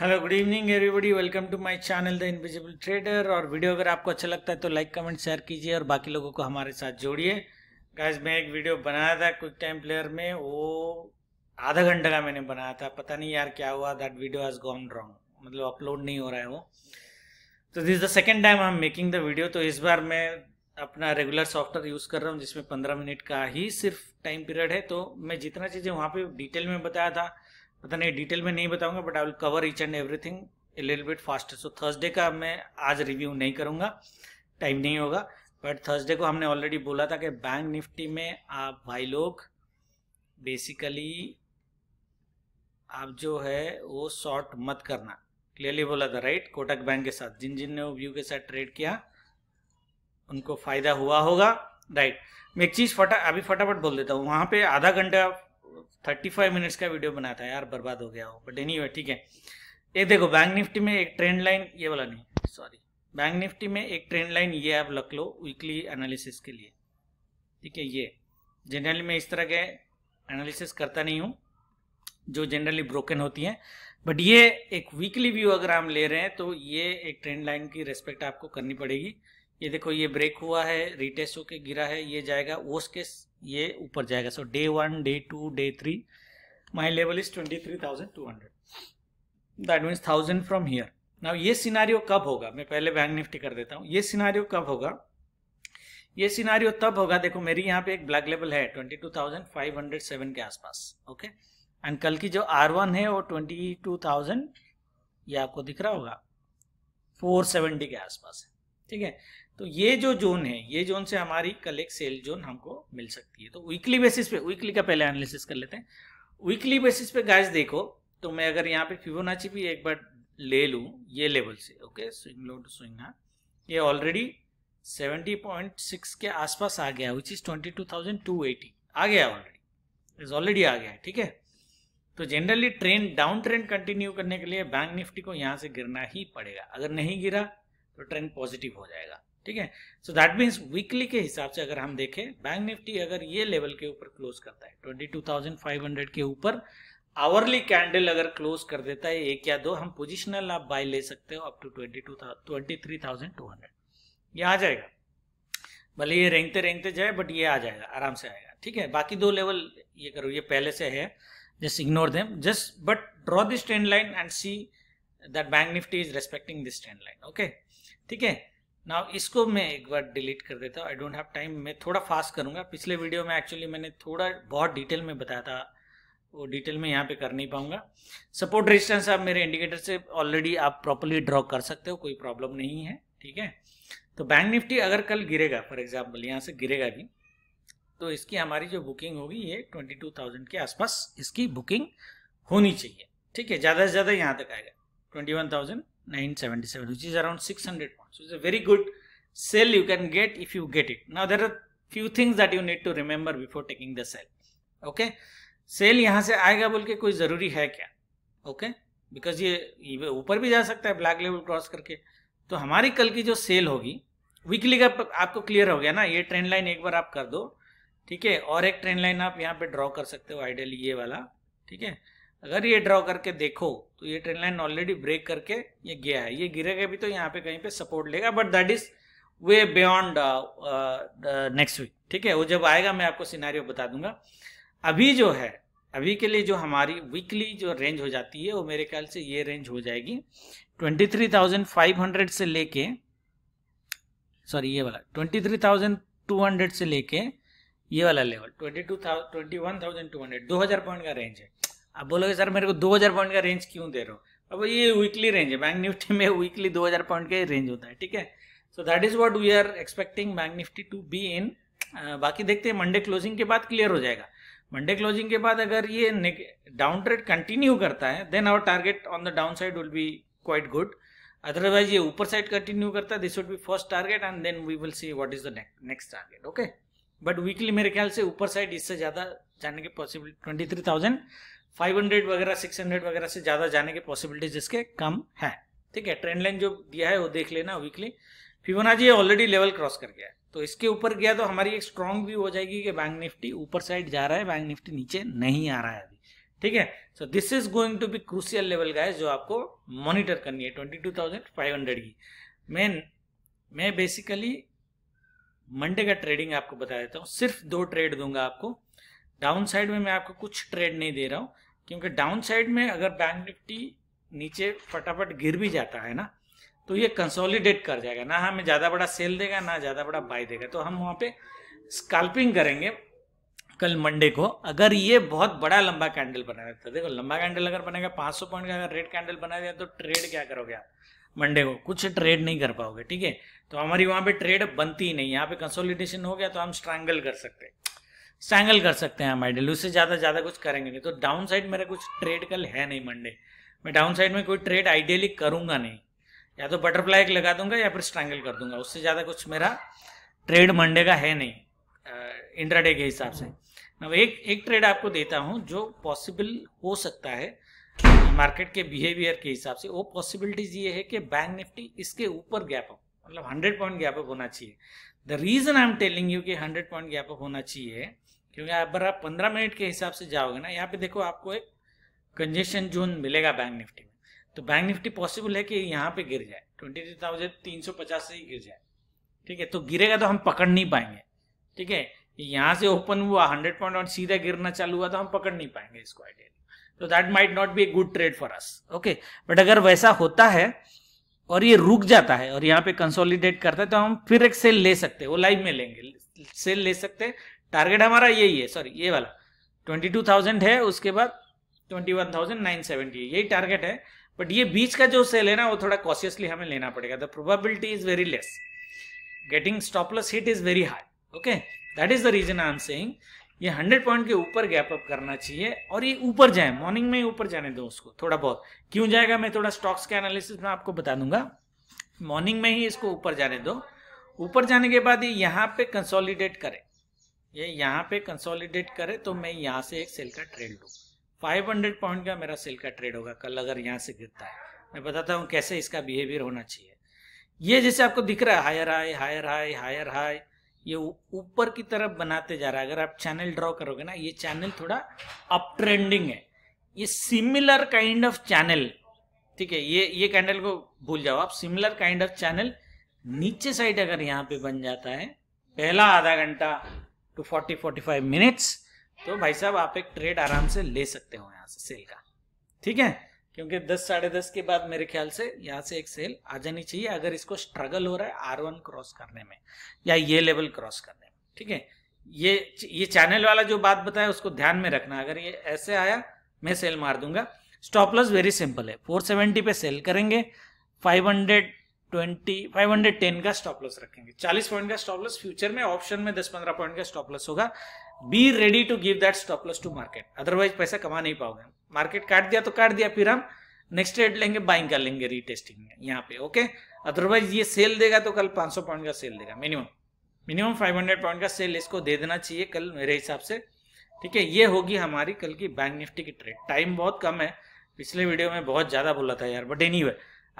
Hello good evening everybody welcome to my channel the invisible trader और video अगर आपको अच्छा लगता है तो लाइक कमेंट शेयर कीजिए और बाकी लोगों को हमारे साथ जोड़िए गाइस मैं एक वीडियो बनाया था क्विक टाइम प्लेयर में वो आधा घंटे का मैंने बनाया था पता नहीं यार क्या हुआ that video has gone wrong मतलब अपलोड नहीं हो रहा है वो तो this the second time I am making the video तो इस बार मैं अपना रेगुलर सॉफ्टवेयर यूज़ कर रहा हूँ जिसमें पंद्रह मिनट का ही सिर्फ टाइम पीरियड है तो मैं जितना चीज़ें वहाँ पर डिटेल में बताया था पता नहीं डिटेल में नहीं बताऊंगा but I will cover each and everything a little bit faster so Thursday का मैं आज रिव्यू नहीं करूंगा टाइम नहीं होगा बट थर्सडे को हमने ऑलरेडी बोला था कि बैंक निफ्टी में आप भाई लोग बेसिकली आप जो है वो शॉर्ट मत करना क्लियरली बोला था राइट कोटक बैंक के साथ जिन जिन ने वो व्यू के साथ ट्रेड किया उनको फायदा हुआ होगा राइट मैं एक चीज फटा अभी फटाफट बोल देता हूँ वहां पे आधा घंटा थर्टी फाइव मिनट्स का वीडियो बनाया था यार बर्बाद हो गया हो बट एनी anyway, ठीक है ये देखो बैंक निफ्टी में एक ट्रेंड लाइन ये वाला नहीं सॉरी बैंक निफ्टी में एक ट्रेंड लाइन ये आप लख लो वीकली एनालिसिस के लिए ठीक है ये जनरली मैं इस तरह के एनालिसिस करता नहीं हूँ जो जनरली ब्रोकन होती हैं बट ये एक वीकली व्यू अगर हम ले रहे हैं तो ये एक ट्रेंड लाइन की रेस्पेक्ट आपको करनी पड़ेगी ये देखो ये ब्रेक हुआ है रिटेस्ट होके गिरा है ये जाएगा ओस के ये ऊपर जाएगा so day one day two day three my level is twenty three thousand two hundred that means thousand from here ना ये सिनारियो कब होगा मैं पहले बैंक निफ्टी कर देता हूँ ये सिनारियो कब होगा ये सिनारियो तब होगा देखो मेरी यहाँ पे एक ब्लैक लेवल है twenty two thousand five hundred seven के आसपास ओके एंड कल की जो आर वन है वो ट्वेंटी टू थाउजेंड ये आपको दिख रहा होगा फोर सेवेंटी के आसपास है ठीक है तो ये जो जोन है ये जोन से हमारी कल एक सेल जोन हमको मिल सकती है तो वीकली बेसिस पे वीकली का पहले एनालिसिस कर लेते हैं वीकली बेसिस पे गैस देखो तो मैं अगर यहाँ पे फिबोनाची भी एक बार ले लूँ ये लेवल से okay swing low to swing हाँ ये ऑलरेडी 70.6 के आसपास आ गया विच इज़ एटी आ गया ऑलरेडी इज ऑलरेडी आ गया ठीक है तो generally trend down trend continue करने के लिए बैंक निफ्टी को यहाँ से गिरना ही पड़ेगा अगर नहीं गिरा तो ट्रेंड पॉजिटिव हो जाएगा ठीक है सो दैट मीन्स वीकली के हिसाब से अगर हम देखें बैंक निफ्टी अगर ये लेवल के ऊपर क्लोज करता है 22,500 के ऊपर आवरली कैंडल अगर क्लोज कर देता है एक या दो हम पोजिशनल आप बाय ले सकते हो up to twenty two twenty three thousand two hundred ये आ जाएगा भले ये रेंगते रेंगते जाए बट ये आ जाएगा आराम से आएगा ठीक है बाकी दो लेवल ये करो ये पहले से है just ignore them just but draw this trend line and see that bank Nifty is respecting this trend line okay ठीक है नाउ इसको मैं एक बार डिलीट कर देता हूँ आई डोंट हैव टाइम मैं थोड़ा फास्ट करूँगा पिछले वीडियो में एक्चुअली मैंने थोड़ा बहुत डिटेल में बताया था वो डिटेल में यहाँ पे कर नहीं पाऊँगा सपोर्ट रेजिस्टेंस आप मेरे इंडिकेटर से ऑलरेडी आप प्रॉपरली ड्रॉ कर सकते हो कोई प्रॉब्लम नहीं है ठीक है तो बैंक निफ्टी अगर कल गिरेगा फॉर एग्जाम्पल यहाँ से गिरेगा भी तो इसकी हमारी जो बुकिंग होगी ये ट्वेंटी टू थाउजेंड के आसपास इसकी बुकिंग होनी चाहिए ठीक है ज़्यादा से ज़्यादा यहाँ तक आएगा twenty one thousand 977 which is around 600 points which is a very good sell you can get if you get it now there are few things that you need to remember before taking the sell okay sell यहाँ से आएगा बोल के कोई जरूरी है क्या okay because ये ऊपर भी जा सकता है ब्लैक लेवल क्रॉस करके तो हमारी कल की जो सेल होगी वीकली का आपको क्लियर हो गया ना ये ट्रेंड लाइन एक बार आप कर दो ठीक है और एक ट्रेंड लाइन आप यहाँ पे ड्रॉ कर सकते हो आइडियली ये वाला ठीक है अगर ये ड्रॉ करके देखो तो ये ट्रेन लाइन ऑलरेडी ब्रेक करके ये गया है ये गिरेगा भी तो यहाँ पे कहीं पे सपोर्ट लेगा but that is way beyond next week ठीक है वो जब आएगा मैं आपको सिनारियो बता दूंगा अभी जो है अभी के लिए जो हमारी वीकली जो रेंज हो जाती है वो मेरे ख्याल से ये रेंज हो जाएगी 23,500 से लेके सॉरी ये वाला 23,200 से लेके ये वाला लेवल 22,000 21,200 2000 पॉइंट का रेंज है आप बोलोगे सर मेरे को 2000 पॉइंट का रेंज क्यों दे रहे हो अब ये वीकली रेंज है बैंक निफ्टी में वीकली 2000 पॉइंट का रेंज होता है ठीक है so that is what we are expecting bank Nifty to be in बाकी देखते हैं मंडे क्लोजिंग के बाद क्लियर हो जाएगा मंडे क्लोजिंग के बाद अगर ये डाउन ट्रेड कंटिन्यू करता है then our target on the down side will be quite good otherwise ये ऊपर साइड कंटिन्यू करता है this would be first target and then we will see what is the next target okay but weekly मेरे ख्याल से ऊपर side इससे ज़्यादा जाने के पॉसिबिलिटी ट्वेंटी थ्री थाउजेंड 500 वगैरह 600 वगैरह से ज़्यादा जाने के पॉसिबिलिटीज इसके कम है ठीक है ट्रेंड लाइन जो दिया है वो देख लेना weekly Fibonacci already level cross कर गया है तो इसके ऊपर गया तो हमारी एक स्ट्रॉन्ग व्यू हो जाएगी कि बैंक निफ्टी ऊपर साइड जा रहा है बैंक निफ्टी नीचे नहीं आ रहा है अभी ठीक है so this is going to be crucial level guy जो आपको मॉनिटर करनी है हंड्रेड की मैं मैं बेसिकली मंडे का ट्रेडिंग आपको बता देता हूँ सिर्फ दो ट्रेड दूंगा आपको डाउन साइड में मैं आपको कुछ ट्रेड नहीं दे रहा हूँ क्योंकि डाउन साइड में अगर बैंक निफ्टी नीचे फटाफट गिर भी जाता है ना तो ये कंसोलिडेट कर जाएगा ना हमें ज़्यादा बड़ा सेल देगा ना ज़्यादा बड़ा बाय देगा तो हम वहां पे स्कैल्पिंग करेंगे कल मंडे को अगर ये बहुत बड़ा लंबा कैंडल बना रहता देखो लंबा कैंडल अगर बनेगा 500 पॉइंट का अगर रेड कैंडल बना दिया तो ट्रेड क्या करोगे आप मंडे को कुछ ट्रेड नहीं कर पाओगे ठीक है तो हमारी वहां पे ट्रेड बनती ही नहीं यहाँ पे कंसोलिडेशन हो गया तो हम स्ट्रैंगल कर सकते हैं स्ट्रैंगल कर सकते हैं हम आइडल उससे ज़्यादा ज़्यादा कुछ करेंगे नहीं तो डाउन साइड मेरा कुछ ट्रेड कल है नहीं मंडे मैं डाउन साइड में कोई ट्रेड आइडियली करूँगा नहीं या तो बटरफ्लाई लगा दूंगा या फिर स्ट्रैंगल कर दूंगा उससे ज़्यादा कुछ मेरा ट्रेड मंडे का है नहीं इंट्राडे के हिसाब से मैं एक एक ट्रेड आपको देता हूँ जो पॉसिबल हो सकता है मार्केट के बिहेवियर के हिसाब से वो पॉसिबिलिटीज ये है कि बैंक निफ्टी इसके ऊपर गैप अप मतलब 100 पॉइंट गैप अप होना चाहिए the reason I am telling you कि 100 पॉइंट गैप अप होना चाहिए क्योंकि अगर आप पंद्रह मिनट के हिसाब से जाओगे ना यहाँ पे देखो आपको एक कंजेशन जोन मिलेगा बैंक निफ्टी में तो बैंक निफ्टी पॉसिबल है कि यहाँ पे गिर जाए ट्वेंटी थ्री थाउजेंड तीन सौ पचास से ही गिर जाए ठीक है तो गिरेगा तो हम पकड़ नहीं पाएंगे ठीक है यहाँ से ओपन हुआ हंड्रेड पॉइंट और सीधा गिरना चालू हुआ तो हम पकड़ नहीं पाएंगे इसको आइडिया तो that might not be a good trade for us okay but अगर वैसा होता है और ये रुक जाता है और यहाँ पे कंसोलिडेट करता है तो हम फिर एक सेल ले सकते हैं वो लाइव में लेंगे सेल ले सकते हैं टारगेट हमारा यही है सॉरी ये वाला ट्वेंटी टू थाउजेंड है उसके बाद twenty one thousand nine seventy यही टारगेट है बट ये बीच का जो सेल है ना वो थोड़ा कॉशियसली हमें लेना पड़ेगा the probability is very less getting stop loss hit is very hard okay that is the reason I am saying ये हंड्रेड पॉइंट के ऊपर गैप अप करना चाहिए और ये ऊपर जाए मॉर्निंग में ही ऊपर जाने दो उसको थोड़ा बहुत क्यों जाएगा मैं थोड़ा स्टॉक्स के एनालिसिस में आपको बता दूंगा मॉर्निंग में ही इसको ऊपर जाने दो ऊपर जाने के बाद ये यहाँ पे कंसोलिडेट करे ये यहाँ पे कंसोलिडेट करे तो मैं यहाँ से एक सेल का ट्रेड लूँ 500 पॉइंट का मेरा सेल का ट्रेड होगा कल अगर यहाँ से गिरता है मैं बताता हूँ कैसे इसका बिहेवियर होना चाहिए ये जैसे आपको दिख रहा है higher high higher high higher high ये ऊपर की तरफ बनाते जा रहा है अगर आप चैनल ड्रॉ करोगे ना ये चैनल थोड़ा अप ट्रेंडिंग है ये सिमिलर काइंड ऑफ चैनल ठीक है ये ये कैंडल को भूल जाओ आप सिमिलर काइंड ऑफ चैनल नीचे साइड अगर यहाँ पे बन जाता है पहला आधा घंटा two forty forty five minutes तो भाई साहब आप एक ट्रेड आराम से ले सकते हो यहाँ से सेल का ठीक है क्योंकि दस साढ़े दस के बाद मेरे ख्याल से यहाँ से एक सेल आ जानी चाहिए अगर इसको स्ट्रगल हो रहा है आर वन क्रॉस करने में या ये लेवल क्रॉस करने में ठीक है ये ये चैनल वाला जो बात बताया उसको ध्यान में रखना अगर ये ऐसे आया मैं सेल मार दूंगा स्टॉप लॉस वेरी सिंपल है 470 पे सेल करेंगे 500 ट्वेंटी फाइव हंड्रेड टेन का स्टॉप लॉस रखेंगे चालीस पॉइंट का स्टॉप लॉस फ्यूचर में ऑप्शन में दस पंद्रह पॉइंट का स्टॉप लॉस होगा be ready to give that stop loss to market otherwise पैसा कमा नहीं पाओगे मार्केट काट दिया तो काट दिया फिर हम नेक्स्ट रेट लेंगे बाइंग कर लेंगे रीटेस्टिंग में यहाँ पे ओके अदरवाइज ये सेल देगा तो कल 500 पॉइंट का सेल देगा मिनिमम मिनिमम 500 पॉइंट का सेल इसको दे देना चाहिए कल मेरे हिसाब से ठीक है ये होगी हमारी कल की बैंक निफ्टी की ट्रेड टाइम बहुत कम है पिछले वीडियो में बहुत ज़्यादा बोला था यार बट एनी anyway,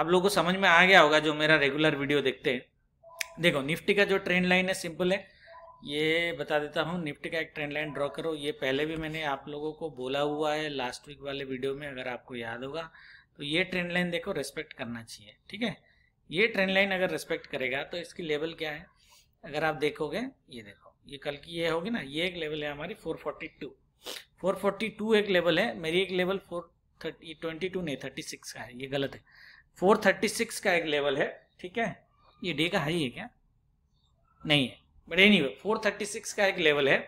आप लोगों को समझ में आ गया होगा जो मेरा रेगुलर वीडियो देखते हैं देखो निफ्टी का जो ट्रेंड लाइन है सिंपल है ये बता देता हूँ निफ्टी का एक ट्रेंड लाइन ड्रॉ करो ये पहले भी मैंने आप लोगों को बोला हुआ है लास्ट वीक वाले वीडियो में अगर आपको याद होगा तो ये ट्रेंड लाइन देखो रेस्पेक्ट करना चाहिए ठीक है ये ट्रेंड लाइन अगर रेस्पेक्ट करेगा तो इसकी लेवल क्या है अगर आप देखोगे ये देखो ये कल की ये होगी ना ये एक लेवल है हमारी 442 442 एक लेवल है मेरी एक लेवल ट्वेंटी टू नहीं 36 का है ये गलत है 436 का एक लेवल है ठीक है ये डे का हाई है क्या नहीं है बट एनी वे सिक्स का एक लेवल है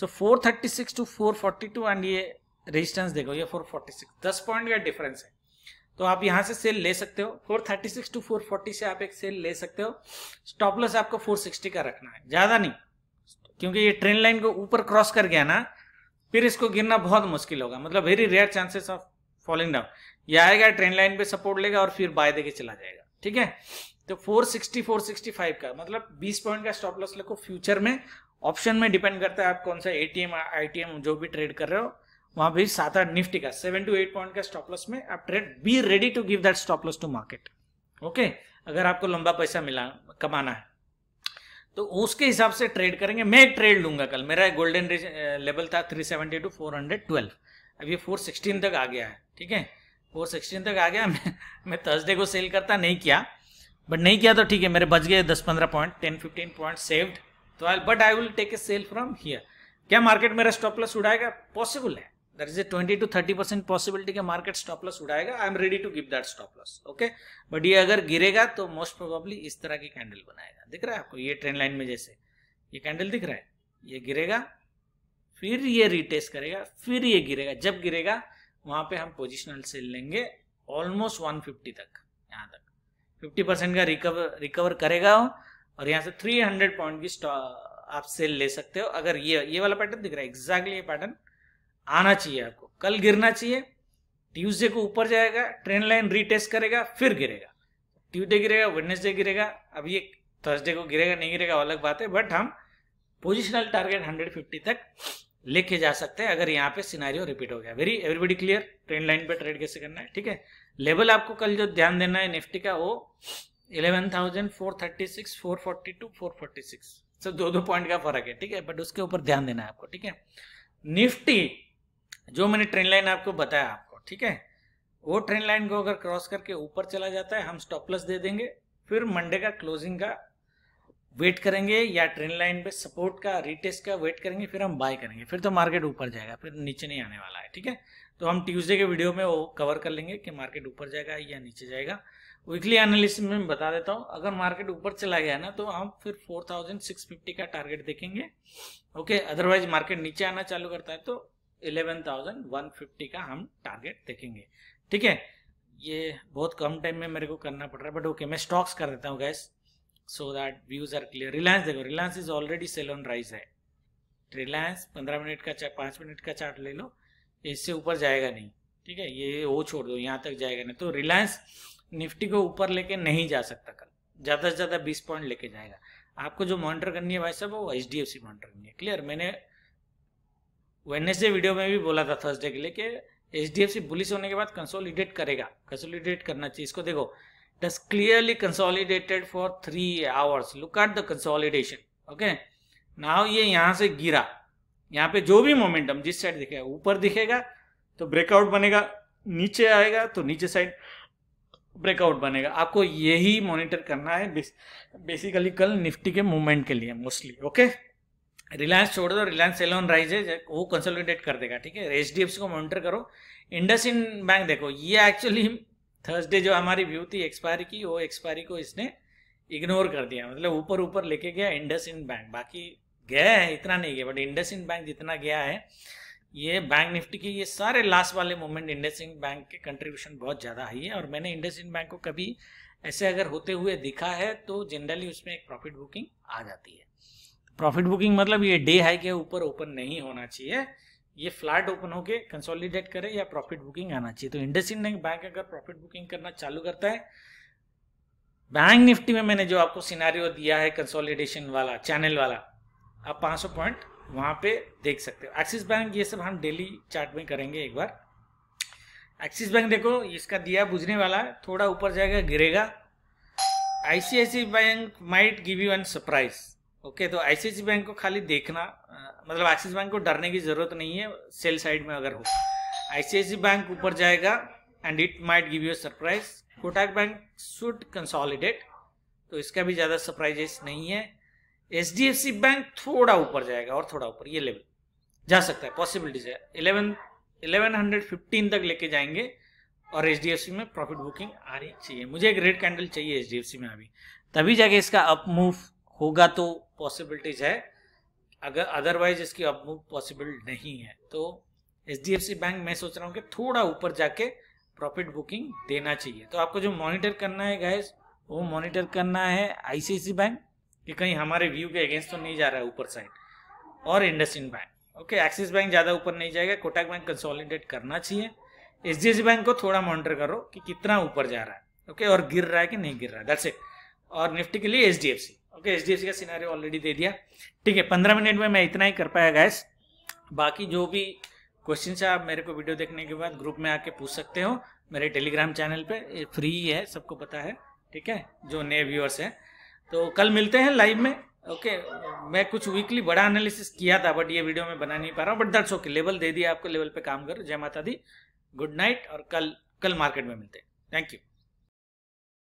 so four thirty six two four forty two and ये रेजिस्टेंस देखो ये फोर फोर्टी सिक्स दस पॉइंट का डिफरेंस है तो आप यहां से सेल ले सकते हो four thirty six two four forty से आप एक सेल ले सकते हो स्टॉप लॉस आपको फोर सिक्सटी का रखना है ज्यादा नहीं क्योंकि ये ट्रेन लाइन को ऊपर क्रॉस कर गया ना फिर इसको गिरना बहुत मुश्किल होगा मतलब very rare chances of falling down ये आएगा ट्रेन लाइन पे सपोर्ट लेगा और फिर बाय देके चला जाएगा ठीक है तो 460 465 का मतलब 20 पॉइंट का स्टॉप लॉस लेको फ्यूचर में ऑप्शन में डिपेंड करता है आप कौन सा एटीएम आईटीएम जो भी ट्रेड कर रहे हो वहां भी सात आठ निफ्टी का सेवन टू एट पॉइंट का स्टॉप लॉस में आप trade be ready to give that stop loss to market okay अगर आपको लंबा पैसा मिला कमाना है तो उसके हिसाब से ट्रेड करेंगे मैं एक ट्रेड लूंगा कल मेरा गोल्डन लेवल था three seventy two four hundred twelve अब ये फोर सिक्सटीन तक आ गया है ठीक है फोर सिक्सटीन तक आ गया मैं मैं थर्सडे को सेल करता नहीं किया बट नहीं किया तो ठीक है मेरे बच गए दस पंद्रह point ten fifteen point saved तो I but I will take a sell from here क्या मार्केट मेरा स्टॉप लॉस उड़ाएगा पॉसिबल है there is a twenty two thirty percent possibility के मार्केट स्टॉप लॉस उड़ाएगा I am ready to give that stop loss okay but ये अगर गिरेगा तो मोस्ट प्रोबेबली इस तरह की कैंडल बनाएगा दिख रहा है आपको ये ट्रेन लाइन में जैसे ये कैंडल दिख रहा है ये गिरेगा फिर ये रिटेस्ट करेगा फिर ये गिरेगा जब गिरेगा वहां पे हम पोजिशनल सेल लेंगे ऑलमोस्ट 150 तक यहाँ तक 50 परसेंट का रिकवर रिकवर करेगा और यहाँ से 300 पॉइंट की आप सेल ले सकते हो अगर ये ये वाला पैटर्न दिख रहा है एग्जैक्टली ये पैटर्न आना चाहिए आपको कल गिरना चाहिए ट्यूजडे को ऊपर जाएगा ट्रेन लाइन रिटेस्ट करेगा फिर गिरेगा ट्यूजडे गिरेगा वेडनेसडे गिरेगा अब ये थर्सडे को गिरेगा नहीं गिरेगा अलग बात है बट हम पोजिशनल टारगेट हंड्रेड तक लेके जा सकते हैं अगर यहाँ पे सिनारियो रिपीट हो गया very everybody clear trend line पे ट्रेड कैसे करना है ठीक है लेवल आपको कल जो ध्यान देना है निफ्टी का वो eleven thousand four thirty six four forty two four forty six सब दो दो पॉइंट का फर्क है ठीक है बट उसके ऊपर ध्यान देना है आपको ठीक है निफ्टी जो मैंने ट्रेंड लाइन आपको बताया आपको ठीक है वो ट्रेंड लाइन को अगर क्रॉस करके ऊपर चला जाता है हम स्टॉप प्लस दे देंगे फिर मंडे का क्लोजिंग का वेट करेंगे या ट्रेन लाइन पे सपोर्ट का रिटेस्ट का वेट करेंगे फिर हम बाय करेंगे फिर तो मार्केट ऊपर जाएगा फिर नीचे नहीं आने वाला है ठीक है तो हम ट्यूसडे के वीडियो में वो कवर कर लेंगे कि मार्केट ऊपर जाएगा या नीचे जाएगा वीकली एनालिसिस में बता देता हूँ अगर मार्केट ऊपर चला गया ना तो हम फिर 4650 का टारगेट देखेंगे ओके अदरवाइज मार्केट नीचे आना चालू करता है तो 11150 का हम टारगेट देखेंगे ठीक है ये बहुत कम टाइम में मेरे को करना पड़ रहा है बट ओके मैं स्टॉक्स कर देता हूँ guys so that views are clear reliance देखो reliance is already sell on rise है reliance पंद्रह मिनट का पांच मिनट का चार्ट ले लो इससे ऊपर जाएगा नहीं ठीक है ये वो छोड़ दो यहाँ तक जाएगा नहीं तो रिलायंस निफ्टी को ऊपर लेके नहीं जा सकता कल ज़्यादा से ज़्यादा बीस पॉइंट लेके जाएगा आपको जो मॉनिटर करनी है भाई साहब वो H D F C monitor करनी है क्लियर मैंने वेनेसडे वीडियो में भी बोला था थर्सडे के लिए कि H D F C bullish होने के बाद कंसोलिडेट करेगा कंसोलिडेट करना चाहिए इसको देखो That's clearly consolidated for three hours. Look at the consolidation. Okay. Now ये यहाँ से गिरा यहाँ पे जो भी मोमेंटम जिस साइड दिखेगा ऊपर दिखेगा तो ब्रेकआउट बनेगा नीचे आएगा तो नीचे साइड ब्रेकआउट बनेगा आपको यही मॉनिटर करना है बेसिकली कल निफ्टी के मूवमेंट के लिए मोस्टली ओके रिलायंस छोड़ दो रिलायंस सेलोन राइज है वो कंसोलिडेट कर देगा ठीक है एच को मॉनिटर करो इंडस बैंक देखो ये एक्चुअली थर्सडे जो हमारी व्यू थी एक्सपायरी की वो एक्सपायरी को इसने इग्नोर कर दिया मतलब ऊपर ऊपर लेके गया इंडस इंड बैंक बाकी गया है इतना नहीं गया बट इंडस इंड बैंक जितना गया है ये बैंक निफ्टी की ये सारे लास्ट वाले मोमेंट इंडस इंड बैंक के कंट्रीब्यूशन बहुत ज़्यादा हाई है और मैंने इंडस इंड बैंक को कभी ऐसे अगर होते हुए दिखा है तो जनरली उसमें एक प्रॉफिट बुकिंग आ जाती है प्रॉफिट बुकिंग मतलब ये डे हाई के ऊपर ओपन नहीं होना चाहिए ये फ्लैट ओपन होके कंसोलिडेट करे या प्रॉफिट बुकिंग आना चाहिए तो इंडसिंड बैंक अगर प्रॉफिट बुकिंग करना चालू करता है बैंक निफ्टी में मैंने जो आपको सिनारियो दिया है कंसोलिडेशन वाला चैनल वाला आप 500 पॉइंट वहां पे देख सकते हो एक्सिस बैंक ये सब हम डेली चार्ट में करेंगे एक बार एक्सिस बैंक देखो इसका दिया बुझने वाला है थोड़ा ऊपर जाएगा गिरेगा ICICI bank might give you an surprise okay तो आईसीआईसी बैंक को खाली देखना मतलब एक्सिस बैंक को डरने की ज़रूरत नहीं है सेल साइड में अगर हो आईसीआईसी बैंक ऊपर जाएगा and it might give you surprise Kotak bank should consolidate तो इसका भी ज़्यादा सरप्राइजेस नहीं है H D F C bank थोड़ा ऊपर जाएगा और थोड़ा ऊपर ये लेवल जा सकता है पॉसिबिलिटीज है इलेवन इलेवन हंड्रेड फिफ्टीन तक लेके जाएंगे और एच डी एफ सी में प्रॉफिट बुकिंग आ रही चाहिए मुझे एक रेड कैंडल चाहिए एच डी एफ सी में अभी तभी जाके इसका अप मूव होगा तो पॉसिबिलिटीज है अगर अदरवाइज इसकी अपमूव पॉसिबल नहीं है तो एच बैंक मैं सोच रहा हूँ कि थोड़ा ऊपर जाके प्रॉफिट बुकिंग देना चाहिए तो आपको जो मॉनिटर करना है गाइस वो मॉनिटर करना है आईसीआईसी बैंक कि कहीं हमारे व्यू के अगेंस्ट तो नहीं जा रहा है ऊपर साइड और इंड बैंक ओके एक्सिस बैंक ज़्यादा ऊपर नहीं जाएगा कोटक बैंक कंसोलिडेट करना चाहिए एच डी सी बैंक को थोड़ा मॉनिटर करो कि कितना ऊपर जा रहा है ओके और गिर रहा है कि नहीं गिर रहा है दैट्स इट और निफ्टी के लिए H D F C okay H D F C का सिनारी ऑलरेडी दे दिया ठीक है पंद्रह मिनट में मैं इतना ही कर पाया गैस बाकी जो भी क्वेश्चन है आप मेरे को वीडियो देखने के बाद ग्रुप में आके पूछ सकते हो मेरे टेलीग्राम चैनल पे फ्री है सबको पता है ठीक है जो नए व्यूअर्स हैं तो कल मिलते हैं लाइव में ओके मैं कुछ वीकली बड़ा एनालिसिस किया था बट ये वीडियो में बना नहीं पा रहा हूँ बट दैट्स ओके लेवल दे दिया आपको लेवल पे काम करो जय माता दी गुड नाइट और कल कल मार्केट में मिलते हैं थैंक यू